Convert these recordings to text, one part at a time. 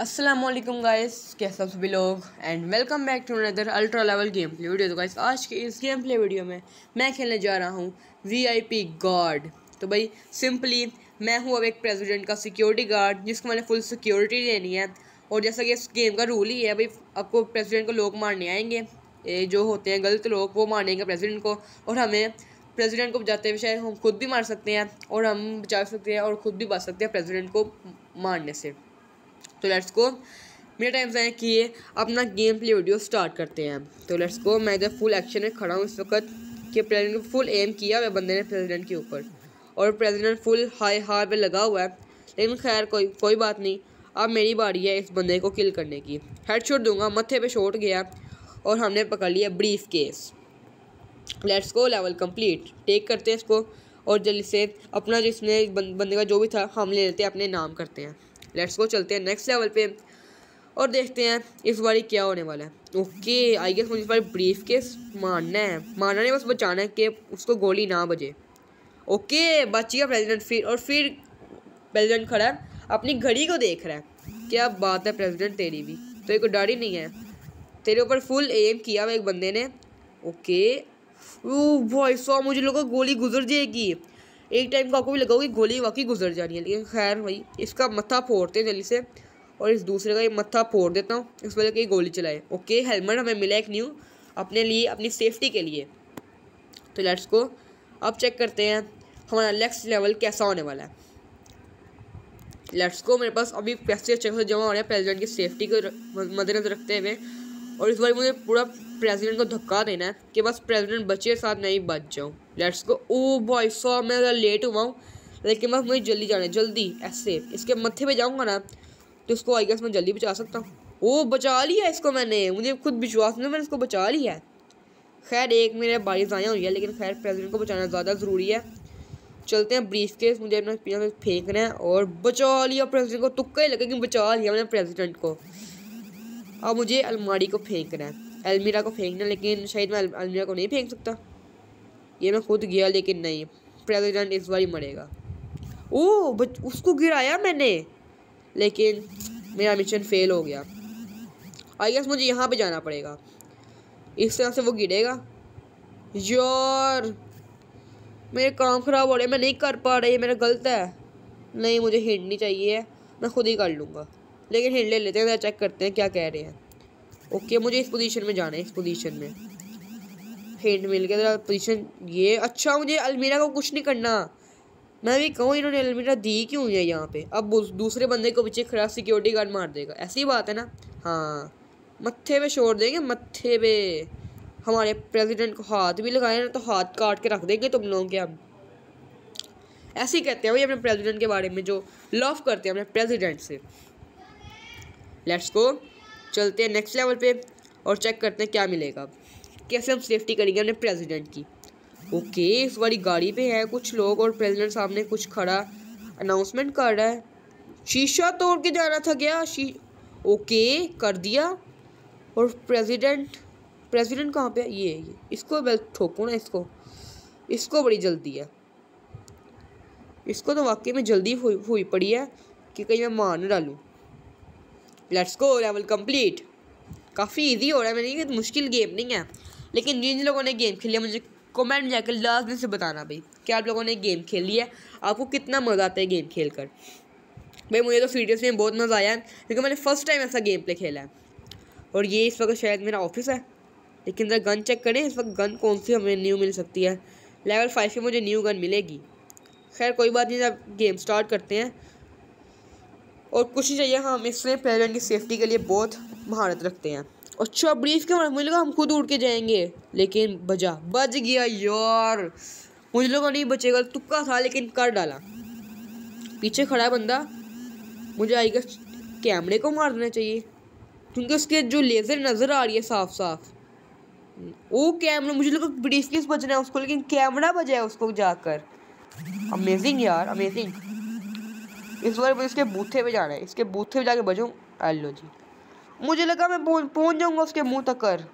Aslam guys कैसे सभी लोग and welcome back to another ultra level game play video तो गाइस आज के इस गेम प्ले वीडियो में मैं खेलने जा रहा हूँ वीआईपी गार्ड तो भाई सिंपली मैं हूँ अब एक प्रेसिडेंट का सिक्योरिटी गार्ड जिसको मैंने फुल सिक्योरिटी देनी है और जैसा कि इस गेम का रूल ही है भाई आपको प्रेजिडेंट को लोग मारने आएंगे ये जो होते हैं गलत लोग वो मारेंगे प्रेजिडेंट को और हमें प्रेजिडेंट को बचाते हुए शायद हम खुद भी मार सकते हैं और हम बचा सकते हैं और खुद भी बच सकते हैं प्रेजिडेंट को मारने से तो लेट्स गो मेरा टाइम है कि ये अपना गेम प्ले वीडियो स्टार्ट करते हैं तो लेट्स गो मैं इधर फुल एक्शन में खड़ा हूँ इस वक्त कि प्रेजिडेंट को फुल एम किया हुआ बंदे ने प्रेजिडेंट के ऊपर और प्रेजिडेंट फुल हाई हार पर लगा हुआ है लेकिन खैर कोई कोई बात नहीं अब मेरी बारी है इस बंदे को किल करने की हेड शॉट दूंगा मत्थे पे छोट गया और हमने पकड़ लिया briefcase let's go level complete take करते हैं इसको और जल्दी से अपना जिसने बंदे का जो भी था हम ले लेते हैं अपने नाम करते हैं लेट्स को चलते हैं नेक्स्ट लेवल पे और देखते हैं इस बारी क्या होने वाला है ओके आई गेस मुझे इस बार ब्रीफ केस मारना है मारना नहीं बस बचाना है कि उसको गोली ना बजे ओके बच प्रेजिडेंट फिर और फिर प्रेजिडेंट खड़ा है अपनी घड़ी को देख रहा है क्या बात है प्रेजिडेंट तेरी भी तो एक डर ही नहीं है तेरे ऊपर फुल एम किया हुआ एक बंदे ने ओके वो भाई सौ मुझे को गोली गुजर जाएगी एक टाइम का आपको भी लगा होगी गोली वाकई गुजर जानी है लेकिन खैर भाई इसका मत्था फोड़ते हैं जल्दी से और इस दूसरे का ये मत्था फोड़ देता हूँ इस वजह की गोली चलाए ओके हेलमेट हमें मिला एक न्यू अपने लिए अपनी सेफ्टी के लिए तो लेट्स को अब चेक करते हैं हमारा नेक्स्ट लेवल कैसा होने वाला है लेट्स को मेरे पास अभी पैसे अच्छे से जमा हो रहे हैं प्रेजिडेंट की सेफ्टी को मद्देनजर रखते हुए और इस बार मुझे पूरा प्रेसिडेंट को धक्का देना है कि बस प्रेसिडेंट बचे साथ नहीं बच जाऊँ लेट्स को ओ oh बॉय सो मैं ज़्यादा लेट हुआ हूँ लेकिन बस मुझे जल्दी जाना है जल्दी ऐसे इसके मत्थे पे जाऊँगा ना तो इसको आई गेस मैं जल्दी बचा सकता हूँ ओ oh, बचा लिया इसको मैंने मुझे खुद विश्वास नहीं मैंने इसको बचा लिया है खैर एक मेरे बारिश आया हुई है लेकिन खैर प्रेजिडेंट को बचाना ज़्यादा ज़रूरी है चलते हैं ब्रीफ केस मुझे अपना फेंकना है और बचा लिया प्रेसिडेंट को तुक्का ही लगा कि बचा लिया मैंने प्रेसिडेंट को अब मुझे अलमारी को फेंकना है अलमीरा को फेंकना लेकिन शायद मैं अलमीरा को नहीं फेंक सकता ये मैं खुद गया लेकिन नहीं प्रेसिडेंट इस बार ही मरेगा ओ बच उसको गिराया मैंने लेकिन मेरा मिशन फेल हो गया आई गेस मुझे यहाँ पे जाना पड़ेगा इस तरह से वो गिरेगा यार मेरे काम ख़राब हो रहे मैं नहीं कर पा रही मेरा गलत है नहीं मुझे हिंड नहीं चाहिए मैं खुद ही कर लूँगा लेकिन हिंड ले लेते हैं चेक करते हैं क्या कह रहे हैं ओके मुझे इस पोजीशन में जाना है इस पोजीशन में हिंड मिल गया जरा पोजीशन ये अच्छा मुझे अलमीरा को कुछ नहीं करना मैं भी कहूँ इन्होंने अलमीरा दी क्यों है यहाँ पे अब दूसरे बंदे को पीछे खड़ा सिक्योरिटी गार्ड मार देगा ऐसी बात है ना हाँ मत्थे पे शोर देंगे मत्थे पे हमारे प्रेसिडेंट को हाथ भी लगाए ना तो हाथ काट के रख देंगे तुम लोगों के हम ऐसे ही कहते हैं भाई अपने प्रेसिडेंट के बारे में जो लव करते हैं अपने प्रेसिडेंट से लेट्स गो चलते हैं नेक्स्ट लेवल पे और चेक करते हैं क्या मिलेगा कैसे हम सेफ्टी करेंगे अपने प्रेसिडेंट की ओके इस वाली गाड़ी पे है कुछ लोग और प्रेसिडेंट सामने कुछ खड़ा अनाउंसमेंट कर रहा है शीशा तोड़ के जाना था गया शी ओके कर दिया और प्रेसिडेंट प्रेसिडेंट कहाँ पे है ये ये इसको बस ठोको ना इसको इसको बड़ी जल्दी है इसको तो वाकई में जल्दी हुई हुई पड़ी है कि कहीं मैं मार ना डालूँ लेट्स गो लेवल कंप्लीट काफ़ी इजी हो रहा है मैंने कि मुश्किल गेम नहीं है लेकिन जिन लोगों ने गेम खेली है मुझे कमेंट में जाकर लाजमी से बताना भाई क्या आप लोगों ने गेम खेली है आपको कितना मज़ा आता है गेम खेल कर भाई मुझे तो सीरियस में बहुत मज़ा आया क्योंकि मैंने फर्स्ट टाइम ऐसा गेम प्ले खेला है और ये इस वक्त शायद मेरा ऑफिस है लेकिन ज़रा गन चेक करें इस वक्त गन कौन सी हमें न्यू मिल सकती है लेवल फाइव से मुझे न्यू गन मिलेगी खैर कोई बात नहीं जब गेम स्टार्ट करते हैं और कुछ चाहिए हम इसमें पैरेंट की सेफ्टी के लिए बहुत महारत रखते हैं अच्छा ब्रीफ के मुझे लगा हम खुद उड़ के जाएंगे लेकिन बजा बज गया यार मुझे लगा नहीं बचेगा तुक्का था लेकिन कर डाला पीछे खड़ा है बंदा मुझे आएगा कैमरे को मार देना चाहिए क्योंकि उसके जो लेज़र नज़र आ रही है साफ साफ वो कैमरा मुझे लगा ब्रीफ केस बजना है उसको लेकिन कैमरा बजा है उसको जाकर अमेजिंग यार अमेजिंग इस बार इसके बूथे पे जाना है इसके बूथे पे जाके बजूँ एलो जी मुझे लगा मैं पहुँच जाऊँगा उसके मुँह तक कर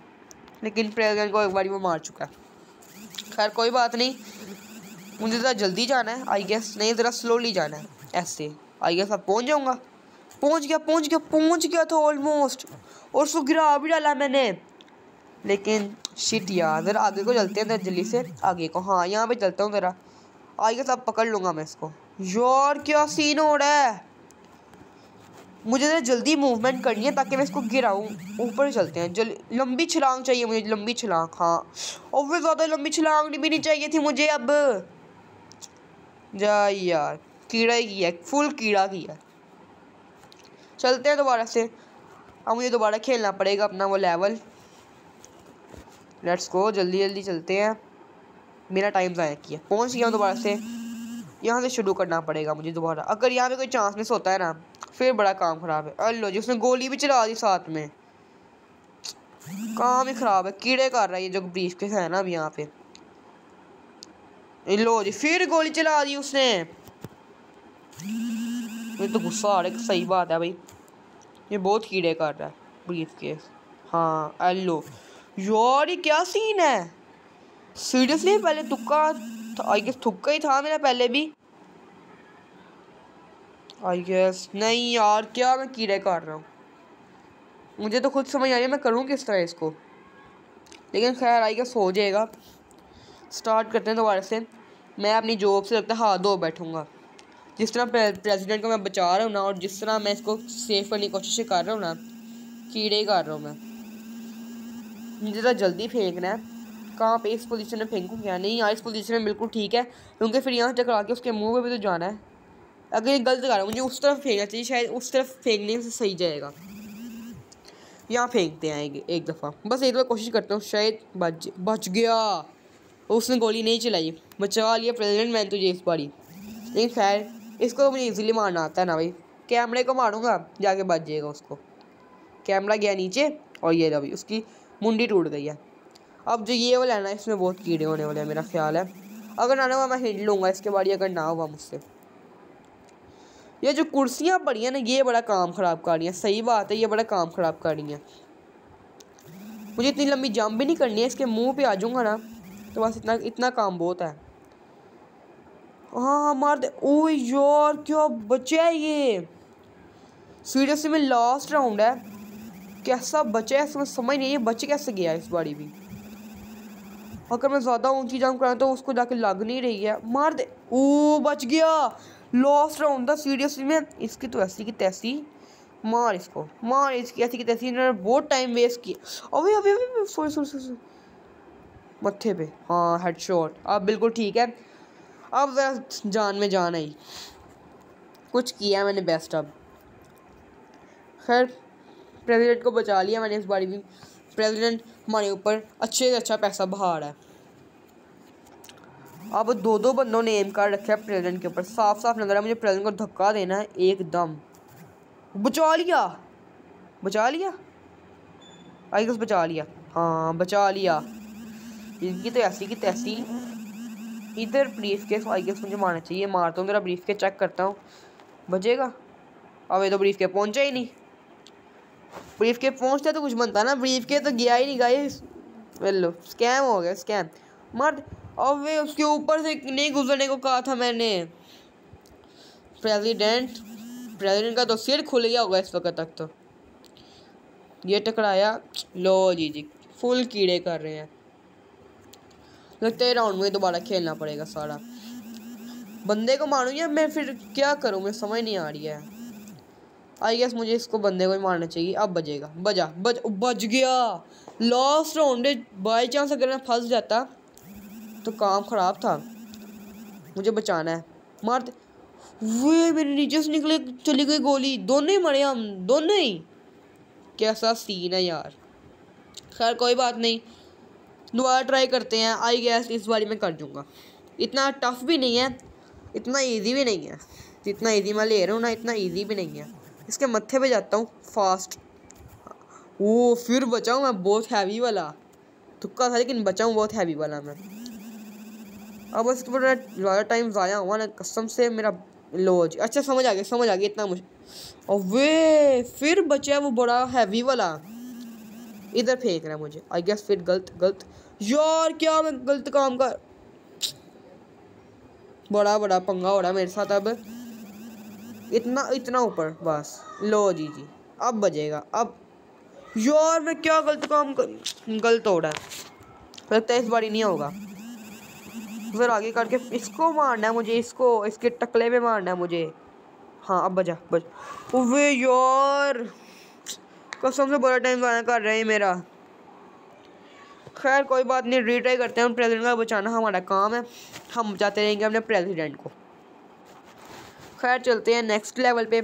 लेकिन प्रेगन को एक बार वो मार चुका है खैर कोई बात नहीं मुझे ज़रा जल्दी जाना है आई गेस नहीं ज़रा स्लोली जाना है ऐसे आई गेस अब पहुँच जाऊँगा पहुँच गया पहुँच गया पहुँच गया था ऑलमोस्ट और उसको गिरा भी डाला मैंने लेकिन शिट यार ज़रा आगे को चलते हैं जल्दी से आगे को हाँ यहाँ पे चलता हूँ ज़रा आइए अब पकड़ लूंगा मैं इसको यार क्या सीन हो रहा है मुझे जल्दी मूवमेंट करनी है ताकि मैं इसको गिराऊं ऊपर चलते हैं जल लंबी छलांग चाहिए मुझे लंबी छलांग हाँ और फिर ज़्यादा लंबी छलांग भी नहीं चाहिए थी मुझे अब जा यार कीड़ा ही किया फुल कीड़ा किया चलते हैं दोबारा से अब मुझे दोबारा खेलना पड़ेगा अपना वो लेवल लेट्स गो जल्दी जल्दी चलते हैं मेरा टाइम ज़ाया किया पहुँच गया दोबारा से यहाँ से शुरू करना पड़ेगा मुझे दोबारा अगर यहाँ पे कोई चांस मिस होता है ना फिर बड़ा काम ख़राब है अल्लो जी उसने गोली भी चला दी साथ में काम ही ख़राब है कीड़े कर रहा है ये जो ब्रीफ के हैं ना अब यहाँ पे लो जी फिर गोली चला दी उसने मुझे तो गुस्सा आ रहा है सही बात है भाई ये बहुत कीड़े कर रहा है ब्रीफ केस हाँ अल्लो यार ये क्या सीन है सीरियसली पहले तुक्का आई गेस तुक्का ही था मेरा पहले भी आई गेस नहीं यार क्या मैं कीड़े काट रहा हूँ मुझे तो खुद समझ आ रही है मैं करूँ किस तरह इसको लेकिन खैर आई गेस हो जाएगा स्टार्ट करते हैं दोबारा से मैं अपनी जॉब से लगता है हाथ धो बैठूँगा जिस तरह प्रेसिडेंट को मैं बचा रहा हूँ ना और जिस तरह मैं इसको सेफ करने की कोशिश कर रहा हूँ ना कीड़े ही कर रहा हूँ मैं मुझे तो जल्दी फेंकना है कहाँ पे इस पोजीशन में फेंकूँ क्या नहीं यहाँ इस पोजीशन में बिल्कुल ठीक है क्योंकि फिर यहाँ से टकरा के उसके मुँह पे भी तो जाना है अगर ये गलत कर मुझे उस तरफ फेंकना चाहिए शायद उस तरफ फेंकने से सही जाएगा यहाँ फेंकते हैं एक, दफ़ा बस एक बार कोशिश करता हूँ शायद बच बच गया उसने गोली नहीं चलाई बचा लिया प्रेजिडेंट मैन तुझे इस बारी लेकिन खैर इसको तो मुझे ईजिली मारना आता है ना भाई कैमरे को मारूंगा जाके बच जाएगा उसको कैमरा गया नीचे और ये रही उसकी मुंडी टूट गई है अब जो ये वाला है ना इसमें बहुत कीड़े होने वाले हैं मेरा ख्याल है अगर ना हुआ मैं हिट लूँगा इसके बाद अगर ना हुआ मुझसे ये जो कुर्सियाँ पड़ी हैं ना ये बड़ा काम ख़राब कर रही हैं सही बात है ये बड़ा काम ख़राब कर रही हैं मुझे इतनी लंबी जंप भी नहीं करनी है इसके मुंह पे आ जाऊँगा ना तो बस इतना इतना काम बहुत है हाँ हाँ मार दे ओ यार क्या बचा है ये सीरियसली में लास्ट राउंड है कैसा बचा है इसमें समझ नहीं ये बच कैसे गया इस बारी भी अगर मैं ज़्यादा ऊंची जंप कराऊँ तो उसको जाके लग नहीं रही है मार दे ओ बच गया लॉस्ट राउंड था सीरियसली में इसकी तो ऐसी की तैसी मार इसको मार इसकी ऐसी की तैसी इन्होंने बहुत टाइम वेस्ट किया अभी अभी अभी सोरे सोरे सोरे मत्थे पे हाँ हेड शॉट अब बिल्कुल ठीक है अब ज़रा जान में जान आई कुछ किया मैंने बेस्ट अब खैर प्रेजिडेंट को बचा लिया मैंने इस बार भी प्रेसिडेंट हमारे ऊपर अच्छे से अच्छा पैसा बहा रहा है अब दो दो बंदों ने एम कार्ड रखा है प्रेसिडेंट के ऊपर साफ साफ नजर है मुझे प्रेसिडेंट को धक्का देना है एकदम बचा लिया बचा लिया आई गेस बचा लिया हाँ बचा लिया इनकी तो ऐसी की तैसी इधर ब्रीफ केस आई गेस मुझे मारना चाहिए मारता तो हूँ जरा ब्रीफ के चेक करता हूँ बचेगा अब ये तो ब्रीफ के पहुँचा ही नहीं ब्रीफ के पहुँचते तो कुछ बनता ना ब्रीफ के तो गया ही नहीं गाई लो स्कैम हो गया स्कैम मर्द और वे उसके ऊपर से नहीं गुजरने को कहा था मैंने प्रेसिडेंट प्रेसिडेंट का तो सिर खुल गया होगा इस वक्त तक तो ये टकराया लो जी जी फुल कीड़े कर रहे हैं लगता है राउंड में दोबारा खेलना पड़ेगा सारा बंदे को मारूँ या मैं फिर क्या करूँ मैं समझ नहीं आ रही है आई गेस मुझे इसको बंदे को ही मारना चाहिए अब बजेगा बजा बज बज गया लास्ट राउंड बाई चांस अगर मैं फंस जाता तो काम ख़राब था मुझे बचाना है मारते वे मेरे नीचे से निकले चली गई गोली दोनों ही मरे हम दोनों ही कैसा सीन है यार खैर कोई बात नहीं दोबारा ट्राई करते हैं आई गैस इस बारी मैं कर दूँगा इतना टफ भी नहीं है इतना इजी भी नहीं है जितना इजी मैं ले रहा हूँ ना इतना इजी भी नहीं है इसके मत्थे पे जाता हूँ फास्ट वो फिर बचाऊँ मैं बहुत हैवी वाला थक्का था लेकिन बचाऊँ बहुत हैवी वाला मैं अब बस पूरा ज़्यादा टाइम ज़ाया हुआ ना कसम से मेरा लॉज अच्छा समझ आ गया समझ आ गया इतना मुझे और वे फिर बचा वो बड़ा हैवी वाला इधर फेंक रहा है मुझे आई गेस फिर गलत गलत यार क्या मैं गलत काम कर बड़ा बड़ा पंगा हो रहा है मेरे साथ अब इतना इतना ऊपर बस लो जी जी अब बजेगा अब यार मैं क्या गलत काम कर गलत हो रहा है लगता है इस बारी नहीं होगा फिर आगे करके इसको मारना है मुझे इसको इसके टकले में मारना है मुझे हाँ अब बजा बज वे यार कसम से बड़ा टाइम ज़ाया कर रहे है मेरा खैर कोई बात नहीं रिट्राई करते हैं प्रेसिडेंट का बचाना हमारा काम है हम बचाते रहेंगे अपने प्रेसिडेंट को खैर चलते हैं नेक्स्ट लेवल पे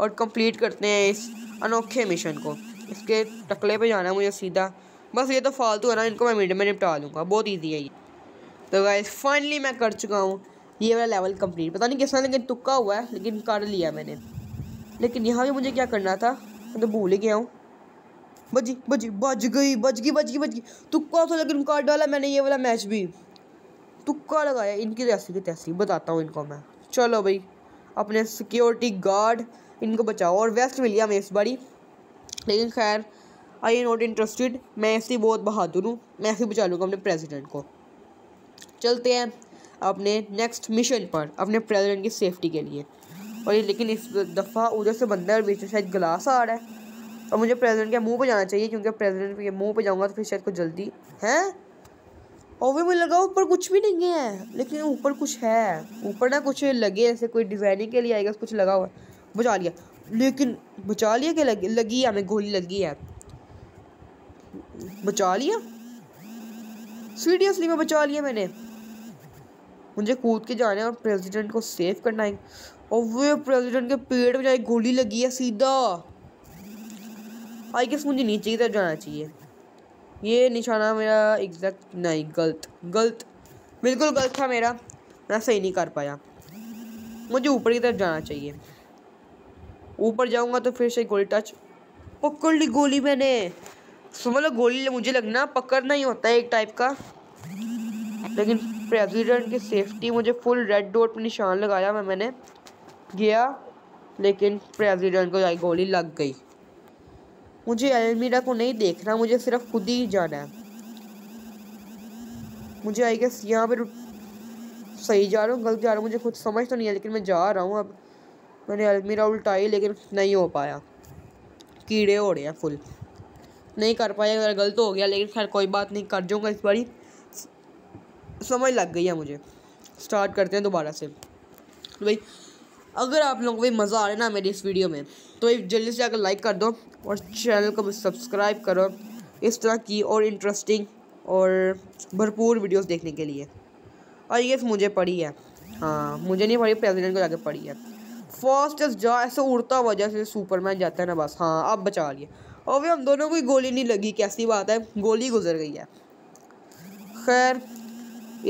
और कंप्लीट करते हैं इस अनोखे मिशन को इसके टकले पे जाना है मुझे सीधा बस ये तो फालतू है ना इनको मैं मिनट में निपटा लूँगा बहुत ईजी है ये तो गाइस फाइनली मैं कर चुका हूँ ये वाला लेवल कंप्लीट पता नहीं किसने लेकिन तुक्का हुआ है लेकिन कर लिया मैंने लेकिन यहाँ भी मुझे क्या करना था मैं तो भूल ही गया हूँ बजी बजी बज गई बज गई बज गई बज गई तुक्का तो था लेकिन कार्ड डाला मैंने ये वाला मैच भी तुक्का लगाया इनकी तैसी की तैसी बताता हूँ इनको मैं चलो भाई अपने सिक्योरिटी गार्ड इनको बचाओ और वेस्ट मिलिया में इस बारी लेकिन खैर आई एम नॉट इंटरेस्टेड मैं ऐसे ही बहुत बहादुर हूँ मैं ऐसे ही बचा लूँगा अपने प्रेसिडेंट को चलते हैं अपने नेक्स्ट मिशन पर अपने प्रेसिडेंट की सेफ्टी के लिए और ये लेकिन इस दफ़ा उधर से बंदा और बीच में शायद गिलास आ रहा है और मुझे प्रेसिडेंट के मुंह पे जाना चाहिए क्योंकि प्रेसिडेंट के मुंह पे जाऊंगा तो फिर शायद कुछ जल्दी है ओवे में लगा ऊपर कुछ भी नहीं है लेकिन ऊपर कुछ है ऊपर ना कुछ लगे ऐसे कोई डिज़ाइनिंग के लिए आएगा कुछ लगा हुआ बचा लिया लेकिन बचा लिया कि लग, लगी हमें गोली लगी है बचा लिया सीरियसली में बचा लिया मैंने मुझे कूद के जाना है और प्रेसिडेंट को सेव करना है और वे प्रेसिडेंट के पेड़ में जाए गोली लगी है सीधा आई गेस मुझे नीचे की तरफ जाना चाहिए ये निशाना मेरा एग्जैक्ट नहीं गलत गलत बिल्कुल गलत था मेरा मैं सही नहीं कर पाया मुझे ऊपर की तरफ जाना चाहिए ऊपर जाऊंगा तो फिर से गोली टच पकड़ ली गोली मैंने मतलब गोली मुझे लगना पकड़ना ही होता है एक टाइप का लेकिन प्रेसिडेंट की सेफ्टी मुझे फुल रेड डॉट पर निशान लगाया मैं मैंने गया लेकिन प्रेसिडेंट को गोली लग गई मुझे अलमीरा को नहीं देखना मुझे सिर्फ खुद ही जाना है मुझे आई गेस यहाँ पर सही जा रहा हूँ गलत जा रहा हूँ मुझे खुद समझ तो नहीं है लेकिन मैं जा रहा हूँ अब मैंने अलमीरा उल्टाई लेकिन नहीं हो पाया कीड़े हो रहे हैं फुल नहीं कर पाया अगर गलत हो गया लेकिन खैर कोई बात नहीं कर जाऊँगा इस बारी समझ लग गई है मुझे स्टार्ट करते हैं दोबारा से भाई अगर आप लोगों को भी मज़ा आ रहा है ना मेरी इस वीडियो में तो जल्दी से जाकर लाइक कर दो और चैनल को सब्सक्राइब करो इस तरह की और इंटरेस्टिंग और भरपूर वीडियोस देखने के लिए और ये मुझे पढ़ी है हाँ मुझे नहीं पढ़ी प्रेसिडेंट को जाकर पढ़ी है फर्स्ट जा ऐसे उड़ता हुआ जैसे सुपरमैन जाता है ना बस हाँ अब बचा लिए और भी हम दोनों को गोली नहीं लगी कैसी बात है गोली गुजर गई है खैर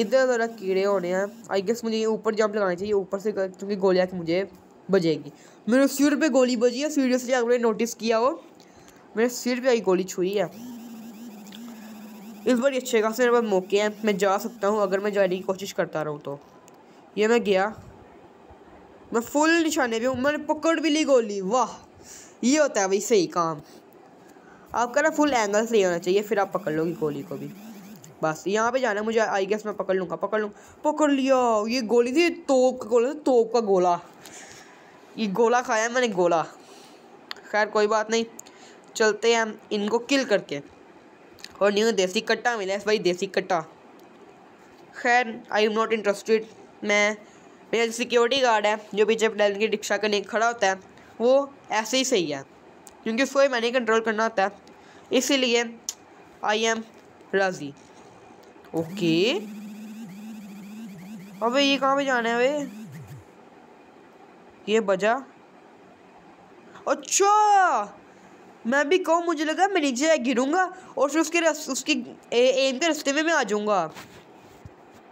इधर ज़रा कीड़े होने हैं आई गेस मुझे ये ऊपर जंप लगाना चाहिए ऊपर से क्योंकि गोलियाँ मुझे बजेगी मेरे सिर पे गोली बजी है सीरियसली आपने नोटिस किया हो मेरे सिर पे आई गोली छुई है इस बार अच्छे खास मेरे पास मौके हैं मैं जा सकता हूँ अगर मैं जाने की कोशिश करता रहूँ तो ये मैं गया मैं फुल निशाने पर हूँ मैंने पकड़ भी ली गोली वाह ये होता है भाई सही काम आपका ना फुल एंगल सही होना चाहिए फिर आप पकड़ लोगी गोली को भी बस यहाँ पे जाना मुझे आई गेस मैं पकड़ लूँगा पकड़ लूँगा पकड़ लिया ये गोली थी तोप का गोला तोप का गोला ये गोला खाया है मैंने गोला खैर कोई बात नहीं चलते हैं हम इनको किल करके और न्यू देसी कट्टा मिला है भाई देसी कट्टा खैर आई एम नॉट इंटरेस्टेड मैं मेरा जो सिक्योरिटी गार्ड है जो पीछे डेल की रिक्शा करने खड़ा होता है वो ऐसे ही सही है क्योंकि उसको मैंने कंट्रोल करना होता है इसीलिए आई एम राजी ओके अबे ये कहाँ पे जाना है भाई ये बजा अच्छा मैं भी कहूँ मुझे लगा मैं नीचे गिरूंगा और फिर उसके रस, उसकी ए, एम के रस्ते में मैं आ जाऊँगा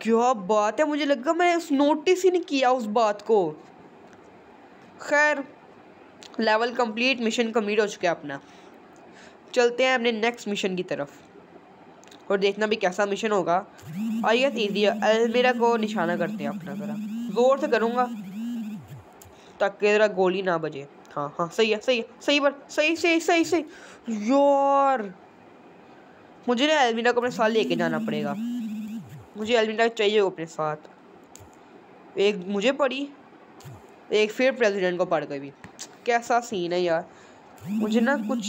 क्या बात है मुझे लगा मैं उस नोटिस ही नहीं किया उस बात को खैर लेवल कंप्लीट मिशन कम्प्लीट हो चुका है अपना चलते हैं अपने नेक्स्ट मिशन की तरफ और देखना भी कैसा मिशन होगा आइए ईजी है को निशाना करते हैं अपना ज़रा ज़ोर से करूँगा ताकि ज़रा गोली ना बजे हाँ हाँ सही है सही है सही बात सही सही सही सही यार मुझे ना एलमिना को अपने साथ लेके जाना पड़ेगा मुझे एलमिना चाहिए अपने साथ एक मुझे पढ़ी एक फिर प्रेसिडेंट को पढ़ गई भी कैसा सीन है यार मुझे ना कुछ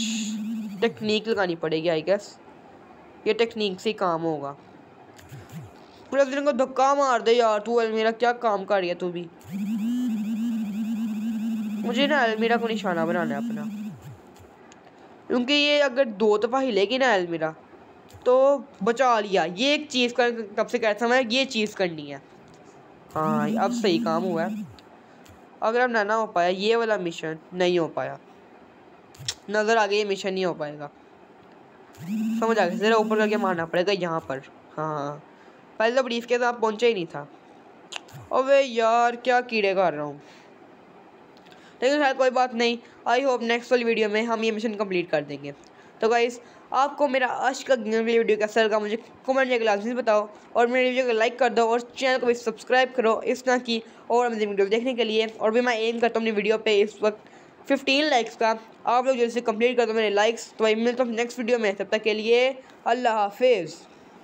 टेक्निक लगानी पड़ेगी आई गेस ये टेक्निक से काम होगा प्रेसिडेंट को धक्का मार दे यार तू अलमीरा क्या काम कर रही है तू भी मुझे ना अलमीरा को निशाना बनाना है अपना क्योंकि ये अगर दो दफ़ा हिलेगी ना अलमीरा तो बचा लिया ये एक चीज़ कर कब से कहता मैं ये चीज़ करनी है हाँ अब सही काम हुआ है अगर अब ना हो पाया ये वाला मिशन नहीं हो पाया नज़र आ गई ये मिशन नहीं हो पाएगा समझ आ गया ज़रा ऊपर करके मारना पड़ेगा यहाँ पर हाँ पहले तो ब्रीफ के साथ पहुंचा ही नहीं था अबे यार क्या कीड़े कर रहा हूँ लेकिन शायद कोई बात नहीं आई होप नेक्स्ट वाली वीडियो में हम ये मिशन कंप्लीट कर देंगे तो गाइस आपको मेरा आज का गेम प्ले वीडियो कैसा लगा मुझे कमेंट करके लाजमी बताओ और मेरे वीडियो को लाइक कर दो और चैनल को भी सब्सक्राइब करो इस तरह की और मेरी वीडियो देखने के लिए और भी मैं एम करता हूँ अपनी वीडियो पे इस वक्त 15 लाइक्स का आप लोग जैसे कंप्लीट कर दो मेरे लाइक्स तो मिलता हूँ नेक्स्ट वीडियो में तब तक के लिए अल्लाह हाफिज़